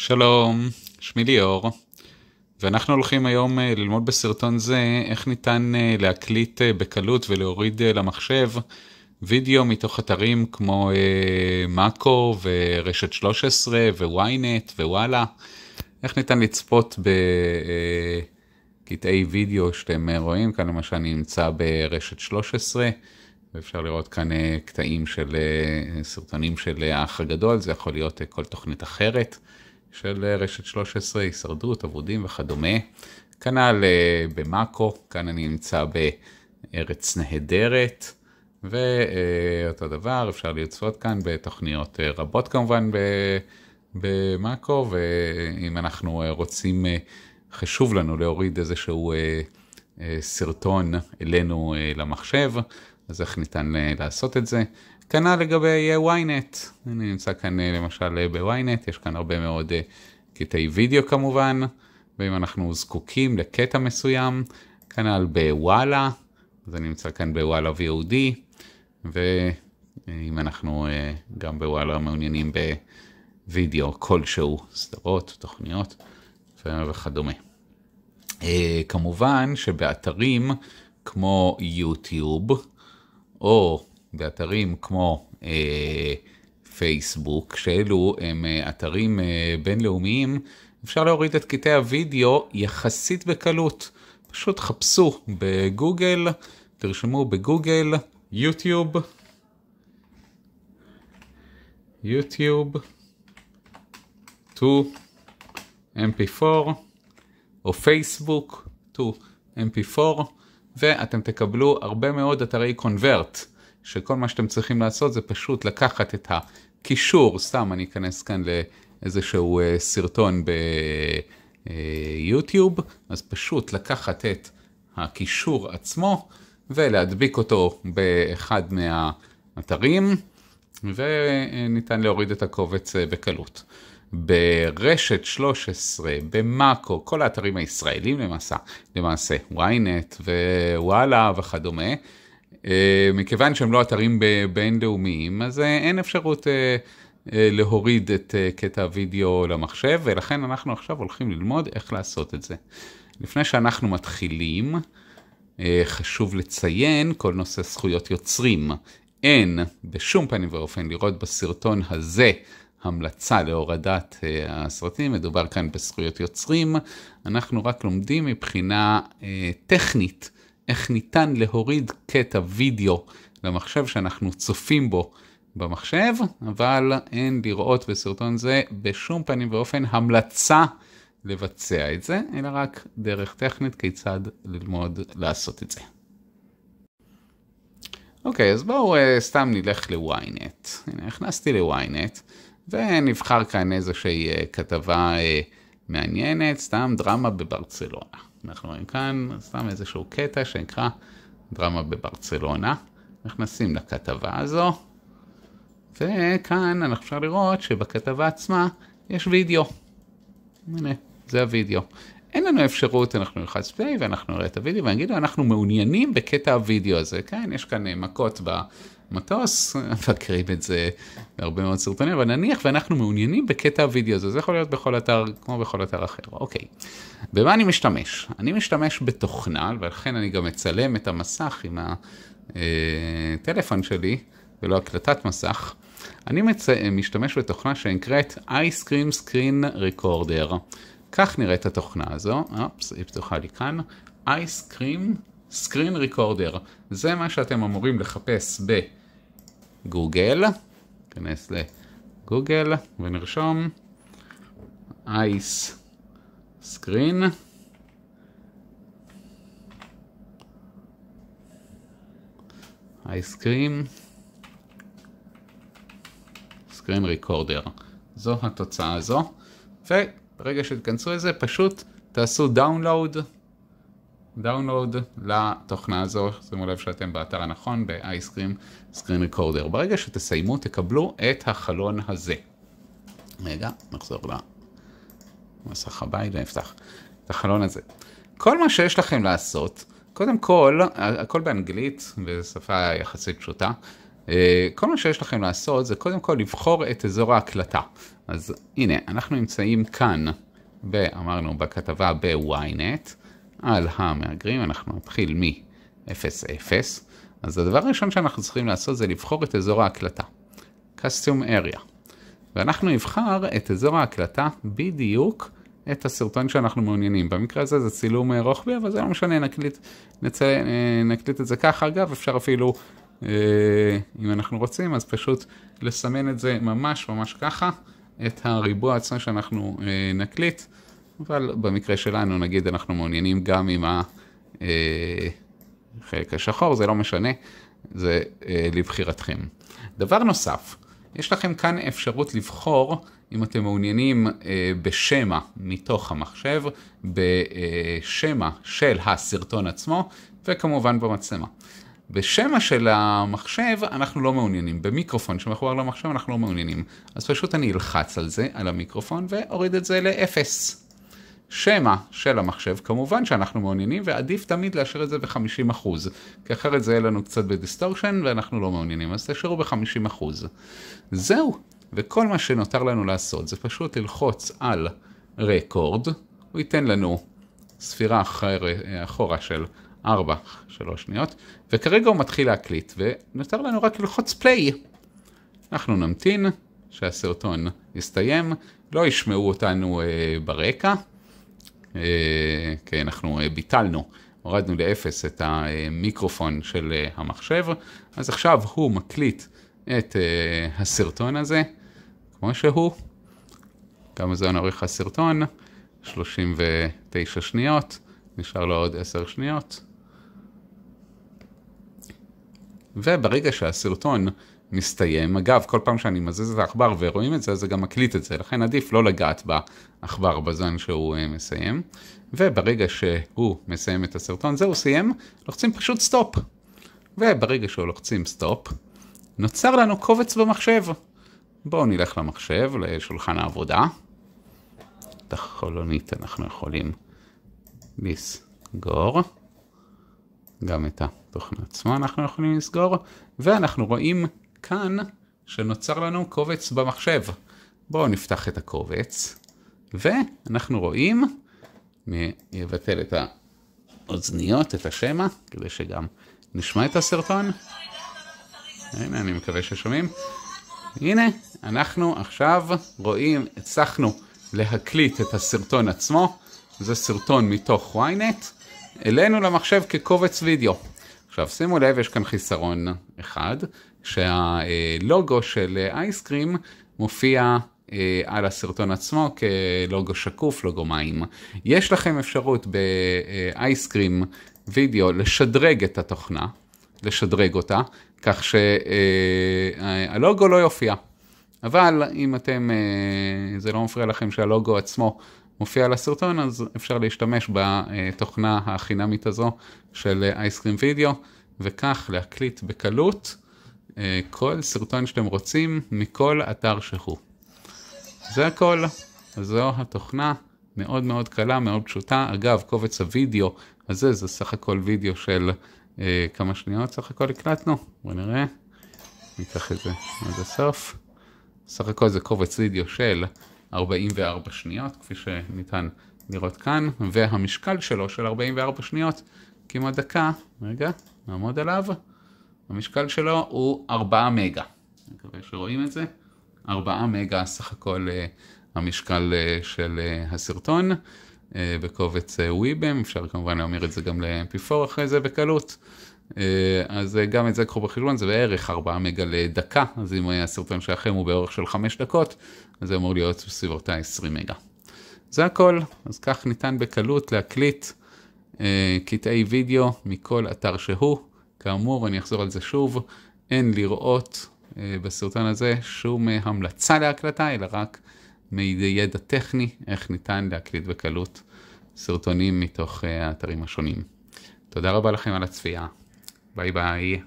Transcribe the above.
שלום, שמי ליאור, ואנחנו הולכים היום אה, ללמוד בסרטון זה איך ניתן אה, להקליט אה, בקלות ולהוריד למחשב וידאו מתוך אתרים כמו מאקו ורשת 13 וויינט ווואלה, איך ניתן לצפות בקטעי וידאו שאתם רואים, כאן למשל אני נמצא ברשת 13. ואפשר לראות כאן קטעים של סרטונים של האח הגדול, זה יכול להיות כל תוכנית אחרת. של אה, רשת 13, הישרדות, עבודים וכדומה. כנ"ל אה, במאקו, כאן אני נמצא בארץ נהדרת, ואותו אה, דבר, אפשר לצפות כאן בתוכניות רבות כמובן במאקו, ואם אנחנו רוצים, חשוב לנו להוריד איזשהו סרטון אלינו למחשב, אז איך ניתן אה, לעשות את זה? כנ"ל לגבי אה, ynet, אני נמצא כאן אה, למשל בוויינט, יש כאן הרבה מאוד קטעי וידאו כמובן, ואם אנחנו זקוקים לקטע מסוים, כנ"ל בוואלה, אז אני נמצא כאן בוואלה VOD, ואם אנחנו גם בוואלה מעוניינים בוידאו כלשהו, סדרות, תוכניות וכדומה. כמובן שבאתרים כמו יוטיוב, או באתרים כמו אה, פייסבוק, שאלו הם אה, אתרים אה, בינלאומיים, אפשר להוריד את קטעי הוידאו יחסית בקלות. פשוט חפשו בגוגל, תרשמו בגוגל, יוטיוב, יוטיוב, 2 mp4, או פייסבוק, 2 mp4. ואתם תקבלו הרבה מאוד אתרי קונברט, שכל מה שאתם צריכים לעשות זה פשוט לקחת את הקישור, סתם אני אכנס כאן לאיזשהו אה, סרטון ביוטיוב, אה, אז פשוט לקחת את הקישור עצמו ולהדביק אותו באחד מהאתרים, וניתן להוריד את הקובץ אה, בקלות. ברשת 13, במאקו, כל האתרים הישראלים למעשה, למעשה, ynet ווואלה וכדומה. אה, מכיוון שהם לא אתרים בינלאומיים, אז אה, אין אפשרות אה, להוריד את קטע הוידאו למחשב, ולכן אנחנו עכשיו הולכים ללמוד איך לעשות את זה. לפני שאנחנו מתחילים, חשוב לציין כל נושא זכויות יוצרים. אין בשום פנים ואופן לראות בסרטון הזה המלצה להורדת אה, הסרטים, מדובר כאן בזכויות יוצרים, אנחנו רק לומדים מבחינה אה, טכנית איך ניתן להוריד קטע וידאו למחשב שאנחנו צופים בו במחשב, אבל אין לראות בסרטון זה בשום פנים ואופן המלצה לבצע את זה, אלא רק דרך טכנית כיצד ללמוד לעשות את זה. אוקיי, okay, אז בואו uh, סתם נלך ל-ynet. הנה, הכנסתי ל-ynet. ונבחר כאן איזושהי אה, כתבה אה, מעניינת, סתם דרמה בברצלונה. אנחנו רואים כאן סתם איזשהו קטע שנקרא דרמה בברצלונה. נכנסים לכתבה הזו, וכאן אנחנו אפשר לראות שבכתבה עצמה יש וידאו. הנה, זה הוידאו. אין לנו אפשרות, אנחנו נלחץ פליי ואנחנו נראה את הוידאו ואני לו, אנחנו מעוניינים בקטע הוידאו הזה, כן? יש כאן אה, מכות ב... מטוס, מבקרים את זה בהרבה מאוד סרטונים, אבל נניח ואנחנו מעוניינים בקטע הווידאו הזה, זה יכול להיות בכל אתר, כמו בכל אתר אחר. אוקיי, במה אני משתמש? אני משתמש בתוכנה, ולכן אני גם מצלם את המסך עם הטלפון אה, שלי, ולא הקלטת מסך. אני מצ... אה, משתמש בתוכנה שנקראת iScream Screen Recorder. כך נראית התוכנה הזו, אופס, היא פתוחה לי כאן, iScream Screen Recorder. זה מה שאתם אמורים לחפש ב... גוגל, ניכנס לגוגל ונרשום אייס סקרין. אייסקרים, סקרין ריקורדר. זו התוצאה הזו, וברגע שתכנסו לזה פשוט תעשו דאונלואוד דאונלוד לתוכנה הזו, שימו לב שאתם באתר הנכון, ב-iScream Screen Recorder. ברגע שתסיימו, תקבלו את החלון הזה. רגע, נחזור למסך הבית ונפתח את החלון הזה. כל מה שיש לכם לעשות, קודם כל, הכל באנגלית, בשפה יחסית פשוטה, אה, כל מה שיש לכם לעשות זה קודם כל לבחור את אזור ההקלטה. אז הנה, אנחנו נמצאים כאן, אמרנו, בכתבה ב-ynet. על המהגרים, אנחנו נתחיל מ-0,0, אז הדבר הראשון שאנחנו צריכים לעשות זה לבחור את אזור ההקלטה, custom area, ואנחנו נבחר את אזור ההקלטה בדיוק את הסרטון שאנחנו מעוניינים. במקרה הזה זה צילום אה, רוחבי, אבל זה לא משנה, נקליט, נצל, אה, נקליט את זה ככה. אגב, אפשר אפילו, אה, אם אנחנו רוצים, אז פשוט לסמן את זה ממש ממש ככה, את הריבוע עצמו שאנחנו אה, נקליט. אבל במקרה שלנו, נגיד, אנחנו מעוניינים גם עם החלק אה, השחור, זה לא משנה, זה אה, לבחירתכם. דבר נוסף, יש לכם כאן אפשרות לבחור אם אתם מעוניינים אה, בשמע מתוך המחשב, בשמע של הסרטון עצמו, וכמובן במצלמה. בשמע של המחשב אנחנו לא מעוניינים, במיקרופון שמחובר למחשב אנחנו לא מעוניינים. אז פשוט אני אלחץ על זה, על המיקרופון, ואוריד את זה לאפס. שמע של המחשב, כמובן שאנחנו מעוניינים, ועדיף תמיד להשאיר את זה ב-50%, כי אחרת זה יהיה לנו קצת בדיסטורשן ואנחנו לא מעוניינים, אז תשאירו ב-50%. זהו, וכל מה שנותר לנו לעשות זה פשוט ללחוץ על רקורד, הוא ייתן לנו ספירה אחר, אחורה של 4, 3 שניות, וכרגע הוא מתחיל להקליט, ונותר לנו רק ללחוץ פליי. אנחנו נמתין שהסרטון יסתיים, לא ישמעו אותנו אה, ברקע. אה, כי כן, אנחנו אה, ביטלנו, הורדנו לאפס את המיקרופון של אה, המחשב, אז עכשיו הוא מקליט את הסרטון הזה, כמו שהוא. כמה זמן עורך הסרטון? 39 שניות, נשאר לו עוד 10 שניות. וברגע שהסרטון מסתיים. אגב, כל פעם שאני מזיז את העכבר ורואים את זה, אז זה גם מקליט את זה, לכן עדיף לא לגעת בעכבר בזמן שהוא אה, מסיים. וברגע שהוא מסיים את הסרטון, זהו, סיים, לוחצים פשוט סטופ. וברגע שהוא לוחצים סטופ, נוצר לנו קובץ במחשב. בואו נלך למחשב, לשולחן העבודה. את החולונית אנחנו יכולים לסגור. גם את התוכנה עצמה אנחנו יכולים לסגור, ואנחנו רואים כאן שנוצר לנו קובץ במחשב. בואו נפתח את הקובץ, ואנחנו רואים, אני אבטל את האוזניות, את השמע, כדי שגם נשמע את הסרטון. הנה, אני מקווה ששומעים. הנה, אנחנו עכשיו רואים, הצלחנו להקליט את הסרטון עצמו, זה סרטון מתוך ynet, אלינו למחשב כקובץ וידאו. עכשיו שימו לב, יש כאן חיסרון אחד, שהלוגו של אייסקרים מופיע אה, על הסרטון עצמו כלוגו שקוף, לוגו מים. יש לכם אפשרות באייסקרים וידאו לשדרג את התוכנה, לשדרג אותה, כך שהלוגו אה, לא יופיע. אבל אם אתם, אה, זה לא מפריע לכם שהלוגו עצמו מופיע על הסרטון, אז אפשר להשתמש בתוכנה החינמית הזו של אייסקרים וידאו, וכך להקליט בקלות אה, כל סרטון שאתם רוצים מכל אתר שהוא. זה הכל, זו התוכנה. מאוד מאוד קלה, מאוד פשוטה. אגב, קובץ הוידאו הזה זה סך הכל וידאו של אה, כמה שניות סך הכל הקלטנו, בואו נראה. ניקח את זה עד הסוף. סך הכל זה קובץ וידאו של 44 שניות, כפי שניתן לראות כאן, והמשקל שלו של 44 שניות, כמעט דקה, רגע, נעמוד עליו, המשקל שלו הוא 4 מגה. אני מקווה שרואים את זה. 4 מגה סך הכל אה, המשקל אה, של אה, הסרטון בקובץ וויבם, אפשר כמובן להמיר את זה גם ל-MP4 אחרי זה בקלות. אה, אז אה, גם את זה קחו בחשבון, זה בערך 4 מגה לדקה, אז אם אה, הסרטון שלכם הוא באורך של 5 דקות, אז זה אמור להיות בסביבות ה-20 מגה. זה הכל, אז כך ניתן בקלות להקליט קטעי וידאו מכל אתר שהוא. כאמור, אני אחזור על זה שוב, אין לראות בסרטון הזה שום המלצה להקלטה, אלא רק מידע טכני, איך ניתן להקליט בקלות סרטונים מתוך האתרים השונים. תודה רבה לכם על הצפייה. Bye bye.